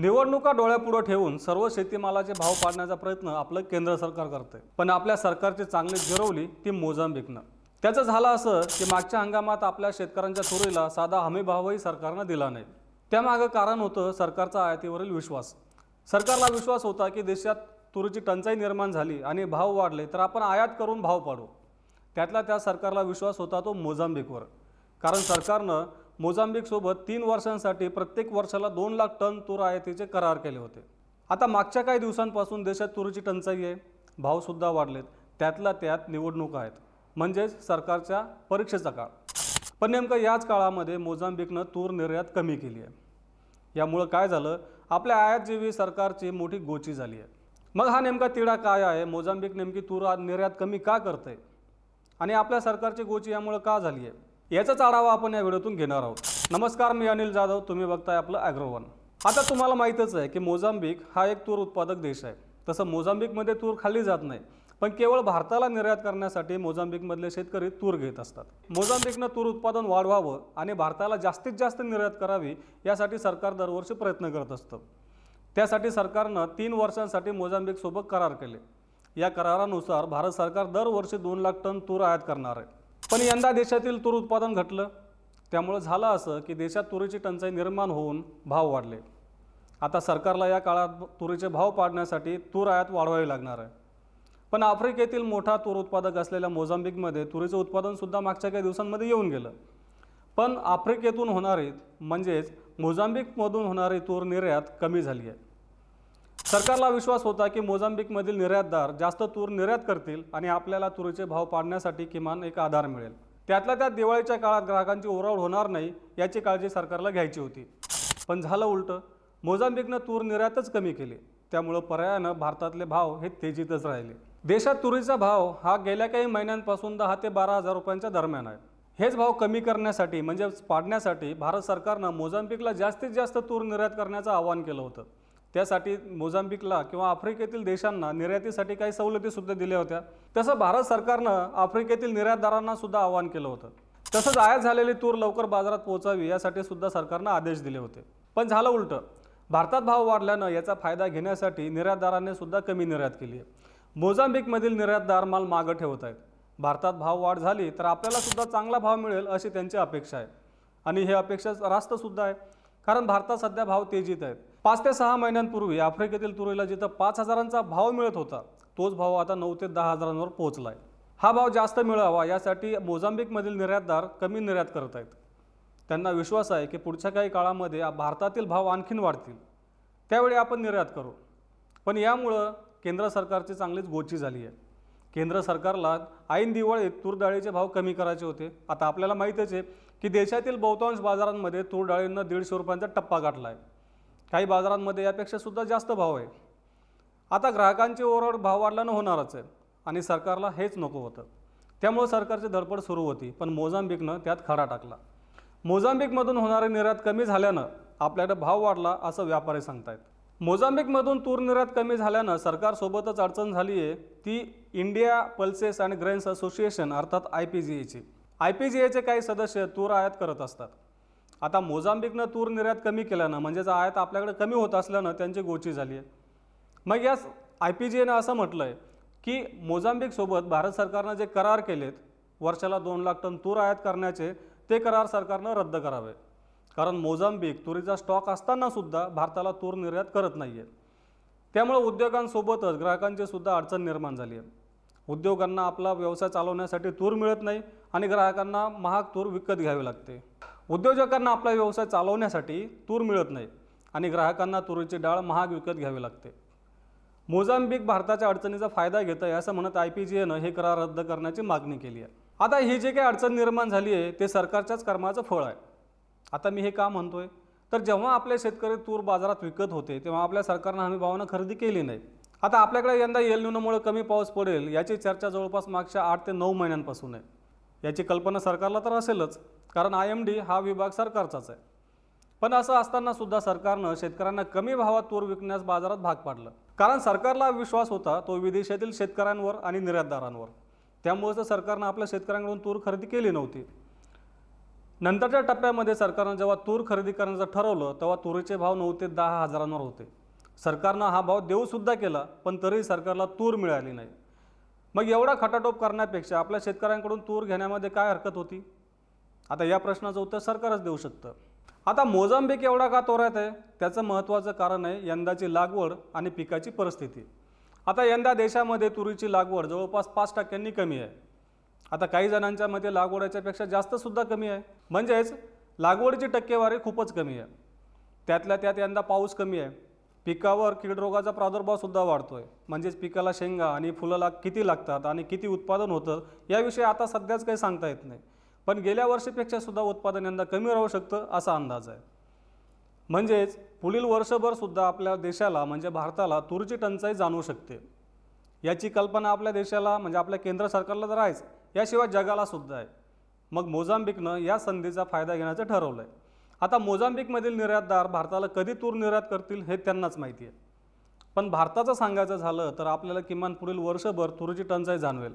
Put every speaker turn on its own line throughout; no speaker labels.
निवडणुका डोळ्यापुढं ठेवून सर्व शेतीमालाचे भाव पाडण्याचा प्रयत्न आपलं केंद्र सरकार करते पण आपल्या सरकारची चांगली जिरवली ती मोजांबिकनं त्याचं झालं असं की मागच्या हंगामात आपल्या शेतकऱ्यांच्या तुरीला साधा हमीभावही सरकारनं दिला नाही त्यामागं कारण होतं सरकारचा आयातीवरील विश्वास सरकारला विश्वास होता की देशात तुरीची टंचाई निर्माण झाली आणि भाव वाढले तर आपण आयात करून भाव पाडू त्यातला त्या सरकारला विश्वास होता तो मोजांबिकवर कारण सरकारनं मोझांबिकसोबत तीन वर्षांसाठी प्रत्येक वर्षाला दोन लाख टन तूर आयातीचे करार केले होते आता मागच्या काही दिवसांपासून देशात तुरीची टंचाई आहे भावसुद्धा वाढलेत त्यातला त्यात निवडणूक आहेत म्हणजेच सरकारच्या परीक्षेचा काळ पण नेमकं याच काळामध्ये मोजांबिकनं तूर निर्यात कमी केली आहे यामुळं काय झालं आपल्या आयातजीवी सरकारची मोठी गोची झाली आहे मग हा नेमका तिढा काय आहे मोजांबिक नेमकी तूर निर्यात कमी का करते आणि आपल्या सरकारची गोची यामुळं का झाली आहे याचाच आढावा आपण या व्हिडिओतून घेणार आहोत नमस्कार मी अनिल जाधव तुम्ही बघताय आपलं ॲग्रोवन आता तुम्हाला माहीतच आहे की मोझांबिक हा एक तूर उत्पादक देश आहे तसं मोझांबिकमध्ये तूर खाल्ली जात नाही पण केवळ भारताला निर्यात करण्यासाठी मोझांबिकमधले शेतकरी तूर घेत असतात मोझांबिकनं तूर उत्पादन वाढवावं आणि भारताला जास्तीत जास्त निर्यात करावी यासाठी सरकार दरवर्षी प्रयत्न करत असतं त्यासाठी सरकारनं तीन वर्षांसाठी मोझांबिकसोबत करार केले या करारानुसार भारत सरकार दरवर्षी दोन लाख टन तूर आयात करणार आहे पण यंदा देशातील तूर उत्पादन घटलं त्यामुळं झालं असं की देशात तुरीची टंचाई निर्माण होऊन भाव वाढले आता सरकारला या काळात तुरीचे भाव पाडण्यासाठी तूर आयात वाढवावी लागणार आहे पण आफ्रिकेतील मोठा तूर उत्पादक असलेल्या मोझांबिकमध्ये तुरीचं उत्पादनसुद्धा मागच्या काही दिवसांमध्ये येऊन गेलं पण आफ्रिकेतून होणारी म्हणजेच मोझांबिकमधून होणारी तूर निर्यात कमी झाली आहे सरकारला विश्वास होता की मोझांबिकमधील निर्यातदार जास्त तूर निर्यात करतील आणि आपल्याला तुरीचे भाव पाडण्यासाठी किमान एक आधार मिळेल त्यातल्या त्यात दिवाळीच्या काळात ग्राहकांची ओरावड होणार नाही याची काळजी सरकारला घ्यायची होती पण झालं उलटं मोझांबिकनं तूर निर्यातच कमी केली त्यामुळं पर्यायानं भारतातले भाव हे तेजीतच राहिले देशात तुरीचा भाव हा गेल्या काही महिन्यांपासून दहा ते बारा हजार रुपयांच्या दरम्यान आहे हेच भाव कमी करण्यासाठी म्हणजेच पाडण्यासाठी भारत सरकारनं मोझांबिकला जास्तीत जास्त तूर निर्यात करण्याचं आवाहन केलं होतं त्यासाठी मोझांबिकला किंवा आफ्रिकेतील देशांना निर्यातीसाठी काही सवलतीसुद्धा दिल्या होत्या तसं भारत सरकारनं आफ्रिकेतील निर्यातदारांना सुद्धा आवाहन केलं होतं तसंच आयात झालेली तूर लवकर बाजारात पोहोचावी यासाठी सुद्धा सरकारनं आदेश दिले होते पण झालं उलटं भारतात भाव वाढल्यानं याचा फायदा घेण्यासाठी निर्यातदारांनी सुद्धा कमी निर्यात केली आहे मोझांबिकमधील निर्यातदार माल मागं ठेवत आहेत भारतात भाव वाढ झाली तर आपल्याला सुद्धा चांगला भाव मिळेल अशी त्यांची अपेक्षा आहे आणि हे अपेक्षा रास्त सुद्धा आहे कारण भारतात सध्या भाव तेजीत आहेत पाच ते सहा महिन्यांपूर्वी आफ्रिकेतील तुरीला जिथं पाच हजारांचा भाव मिळत होता तोच भाव आता नऊ ते दहा हजारांवर पोहोचला आहे हा भाव जास्त मिळावा यासाठी मोझांबिकमधील निर्यातदार कमी निर्यात करत आहेत त्यांना विश्वास आहे की पुढच्या काही काळामध्ये भारतातील भाव आणखीन वाढतील त्यावेळी आपण निर्यात करू पण यामुळं केंद्र सरकारची चांगलीच गोची झाली आहे केंद्र सरकारला ऐन दिवाळीत तूर डाळीचे भाव कमी करायचे होते आता आपल्याला माहीतच आहे की देशातील बहुतांश बाजारांमध्ये तूर डाळींना दीडशे रुपयांचा टप्पा गाठला आहे काही बाजारांमध्ये यापेक्षा सुद्धा जास्त भाव आहे आता ग्राहकांचे ओरड भाव वाढल्यानं होणारच आहे आणि सरकारला हेच नको होतं त्यामुळे सरकारची धडपड सुरू होती पण मोजांबिकनं त्यात खडा टाकला मोजांबिकमधून होणारी निर्यात कमी झाल्यानं आपल्याकडे भाव वाढला असं व्यापारी सांगतायत मोजांबिकमधून तूर निर्यात कमी झाल्यानं सरकारसोबतच अडचण झाली आहे ती India pulses and grains association अर्थात आय पी जी एची आय पी जी एचे काही सदस्य तूर आयात करत असतात आता मोजांबिकनं तूर निर्यात कमी केल्यानं म्हणजेच आयात आपल्याकडे कमी होत असल्यानं त्यांची गोची झाली आहे मग यास आय पी जी असं म्हटलं आहे की मोजांबिकसोबत भारत सरकारनं जे करार केलेत वर्षाला दोन लाख टन तूर आयात करण्याचे ते करार सरकारनं रद्द करावे कारण मोझांबिक तुरीचा स्टॉक असतानासुद्धा भारताला तूर निर्यात करत नाही आहे त्यामुळं उद्योगांसोबतच ग्राहकांची सुद्धा अडचण निर्माण झाली आहे उद्योगांना आपला व्यवसाय चालवण्यासाठी तूर मिळत नाही आणि ग्राहकांना महाग तूर विकत घ्यावी लागते उद्योजकांना आपला व्यवसाय चालवण्यासाठी तूर मिळत नाही आणि ग्राहकांना तुरीची डाळ महाग विकत घ्यावी लागते मोझांबिक भारताच्या अडचणीचा फायदा घेत आहे असं म्हणत आय पी जी एनं हे करार रद्द करण्याची मागणी केली आहे आता ही जी काही अडचण निर्माण झाली आहे ते सरकारच्याच कर्माचं फळ आहे आता मी हे का म्हणतोय तर जेव्हा आपले शेतकरी तूर बाजारात विकत होते तेव्हा आपल्या सरकारनं भावना खरेदी केली नाही आता आपल्याकडे यंदा येलन्यूनमुळे कमी पाऊस पडेल याची चर्चा जवळपास मागच्या आठ ते नऊ महिन्यांपासून आहे याची कल्पना सरकारला तर असेलच कारण आय एम डी हा विभाग सरकारचाच आहे पण असं असताना सुद्धा सरकारनं शेतकऱ्यांना कमी भावात तूर विकण्यास बाजारात भाग पाडलं कारण सरकारला विश्वास होता तो विदेशातील शेतकऱ्यांवर आणि निर्यातदारांवर त्यामुळेच तर सरकारनं आपल्या शेतकऱ्यांकडून तूर खरेदी केली नव्हती नंतरच्या टप्प्यामध्ये सरकारनं जेव्हा तूर खरेदी करण्याचं ठरवलं तेव्हा तुरीचे भाव नऊ ते दहा हजारांवर होते सरकारनं हा भाव देऊसुद्धा केला पण तरीही सरकारला तूर मिळाली नाही मग एवढा खटाटोप करण्यापेक्षा आपल्या शेतकऱ्यांकडून तूर घेण्यामध्ये काय हरकत होती आता या प्रश्नाचं उत्तर सरकारच देऊ शकतं आता मोजांबिक एवढा का तोरात आहे त्याचं महत्त्वाचं कारण आहे यंदाची लागवड आणि पिकाची परिस्थिती आता यंदा देशामध्ये तुरीची लागवड जवळपास पाच टक्क्यांनी कमी आहे आता काही जणांच्या मते लागवडाच्यापेक्षा जास्तसुद्धा कमी आहे म्हणजेच लागवडीची टक्केवारी खूपच कमी आहे त्यातल्या त्यात यंदा पाऊस कमी आहे पिकावर कीडरोगाचा प्रादुर्भावसुद्धा वाढतो आहे म्हणजेच पिकाला शेंगा आणि फुलाला किती लागतात आणि किती उत्पादन होतं याविषयी आता सध्याच काही सांगता येत नाही पण गेल्या वर्षीपेक्षा सुद्धा उत्पादन यंदा कमी राहू शकतं असा अंदाज आहे म्हणजेच पुढील वर्षभरसुद्धा आपल्या देशाला म्हणजे भारताला तुरची टंचाई जाणवू शकते याची कल्पना आपल्या देशाला म्हणजे आपल्या केंद्र सरकारला तर आहेच याशिवाय जगाला सुद्धा आहे मग मोझांबिकनं या संधीचा फायदा घेण्याचं ठरवलं आहे आता मोझांबिकमधील निर्यातदार भारताला कधी तूर निर्यात करतील हे त्यांनाच माहिती आहे पण भारताचं सांगायचं झालं तर आपल्याला किमान पुढील वर्षभर तुरीची टंचाई जाणवेल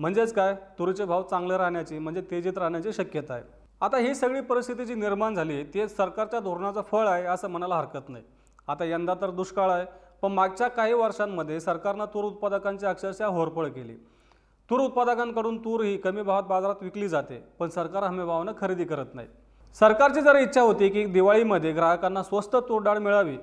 म्हणजेच काय तुरीचे भाव चांगले राहण्याची म्हणजे तेजीत राहण्याची शक्यता आहे आता ही सगळी परिस्थिती जी निर्माण झाली ते सरकारच्या धोरणाचं फळ आहे असं म्हणायला हरकत नाही आता यंदा तर दुष्काळ आहे पण मागच्या काही वर्षांमध्ये सरकारनं तूर उत्पादकांची अक्षरशः होरपळ केली तूर उत्पादकांकडून तूर ही कमी भावात बाजारात विकली जाते पण सरकार हमीभावानं खरेदी करत नाही सरकारची जर इच्छा होती की दिवाळीमध्ये ग्राहकांना स्वस्त तूर डाळ मिळावी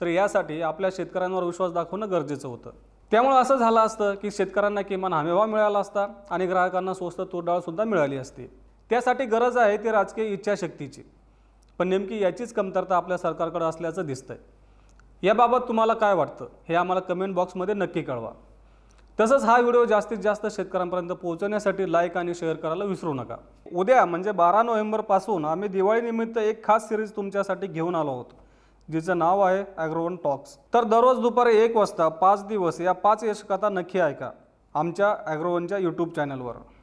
तर यासाठी आपल्या शेतकऱ्यांवर विश्वास दाखवणं गरजेचं होतं त्यामुळे असं झालं असतं की शेतकऱ्यांना किमान हमीभाव मिळाला असता आणि ग्राहकांना स्वस्त सुद्धा मिळाली असते त्यासाठी गरज आहे ती राजकीय इच्छाशक्तीची पण नेमकी याचीच कमतरता आपल्या सरकारकडे असल्याचं दिसतंय याबाबत तुम्हाला काय वाटतं हे आम्हाला कमेंट बॉक्समध्ये नक्की कळवा तसंच हा व्हिडिओ जास्तीत जास्त शेतकऱ्यांपर्यंत पोहोचवण्यासाठी लाईक आणि शेअर करायला विसरू नका उद्या म्हणजे बारा नोव्हेंबरपासून आम्ही दिवाळीनिमित्त एक खास सिरीज तुमच्यासाठी घेऊन आलो होतो जिचं नाव आहे ॲग्रोवन टॉक्स तर दररोज दुपारी एक वाजता पाच दिवस या पाच यशकथा नक्की ऐका आमच्या ॲग्रोवनच्या यूट्यूब चॅनलवर